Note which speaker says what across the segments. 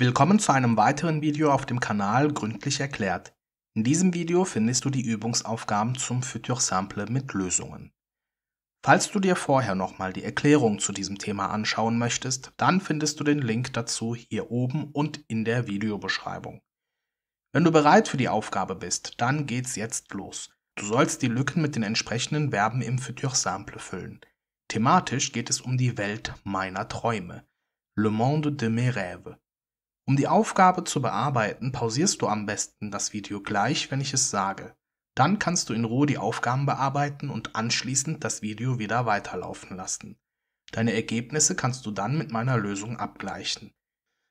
Speaker 1: Willkommen zu einem weiteren Video auf dem Kanal Gründlich erklärt. In diesem Video findest du die Übungsaufgaben zum Futur Sample mit Lösungen. Falls du dir vorher nochmal die Erklärung zu diesem Thema anschauen möchtest, dann findest du den Link dazu hier oben und in der Videobeschreibung. Wenn du bereit für die Aufgabe bist, dann geht's jetzt los. Du sollst die Lücken mit den entsprechenden Verben im Futur Sample füllen. Thematisch geht es um die Welt meiner Träume. Le monde de mes rêves. Um die Aufgabe zu bearbeiten, pausierst du am besten das Video gleich, wenn ich es sage. Dann kannst du in Ruhe die Aufgaben bearbeiten und anschließend das Video wieder weiterlaufen lassen. Deine Ergebnisse kannst du dann mit meiner Lösung abgleichen.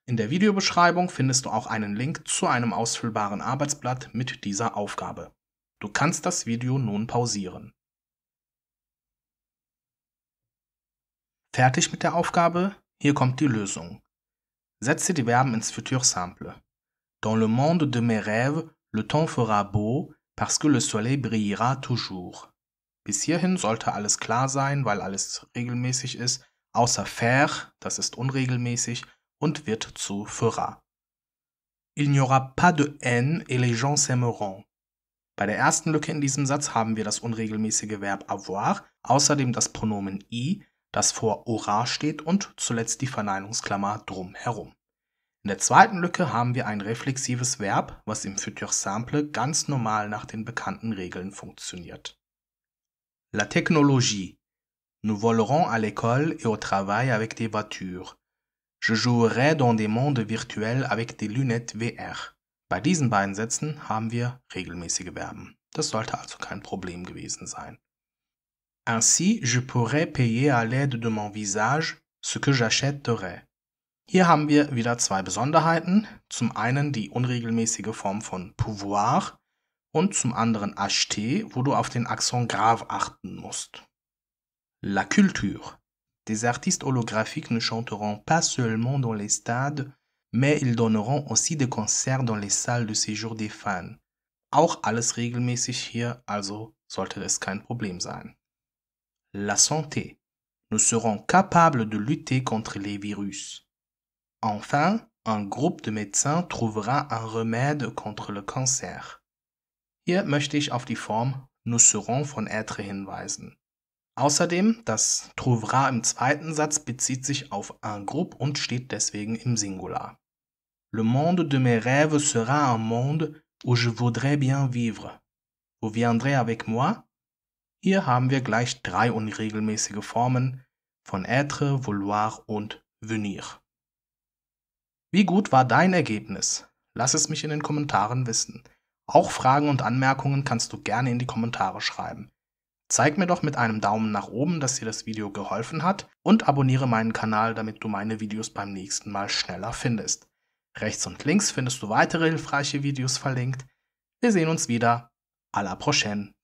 Speaker 1: In der Videobeschreibung findest du auch einen Link zu einem ausfüllbaren Arbeitsblatt mit dieser Aufgabe. Du kannst das Video nun pausieren. Fertig mit der Aufgabe, hier kommt die Lösung. Setze die Verben ins Futur simple. Dans le monde de mes rêves, le temps fera beau, parce que le soleil brillera toujours. Bis hierhin sollte alles klar sein, weil alles regelmäßig ist, außer faire, das ist unregelmäßig und wird zu fera. Il n'y aura pas de haine et les gens s'aimeront. Bei der ersten Lücke in diesem Satz haben wir das unregelmäßige Verb avoir, außerdem das Pronomen i, das vor ora steht und zuletzt die Verneinungsklammer drumherum. In der zweiten Lücke haben wir ein reflexives Verb, was im Futur-Simple ganz normal nach den bekannten Regeln funktioniert. La technologie. Nous volerons à l'école et au travail avec des voitures. Je jouerai dans des mondes virtuels avec des lunettes VR. Bei diesen beiden Sätzen haben wir regelmäßige Verben. Das sollte also kein Problem gewesen sein. Ainsi, je pourrais payer à l'aide de mon visage ce que j'achèterais. Hier haben wir wieder zwei Besonderheiten. Zum einen die unregelmäßige Form von pouvoir und zum anderen acheter, wo du auf den Accent grave achten musst. La culture. Des artistes holographiques ne chanteront pas seulement dans les stades, mais ils donneront aussi des concerts dans les salles de séjour des fans. Auch alles regelmäßig hier, also sollte es kein Problem sein. la santé, nous serons capables de lutter contre les virus. Enfin, un groupe de médecins trouvera un Remède contre le cancer. Hier möchte ich auf die Form Nous serons » von être hinweisen. Außerdem, das Trouvera im zweiten Satz bezieht sich auf un groupe und steht deswegen im Singular. Le monde de mes rêves sera un monde où je voudrais bien vivre. Vous viendrez avec moi Hier haben wir gleich drei unregelmäßige Formen von être, vouloir und venir. Wie gut war dein Ergebnis? Lass es mich in den Kommentaren wissen. Auch Fragen und Anmerkungen kannst du gerne in die Kommentare schreiben. Zeig mir doch mit einem Daumen nach oben, dass dir das Video geholfen hat und abonniere meinen Kanal, damit du meine Videos beim nächsten Mal schneller findest. Rechts und links findest du weitere hilfreiche Videos verlinkt. Wir sehen uns wieder. A la prochaine.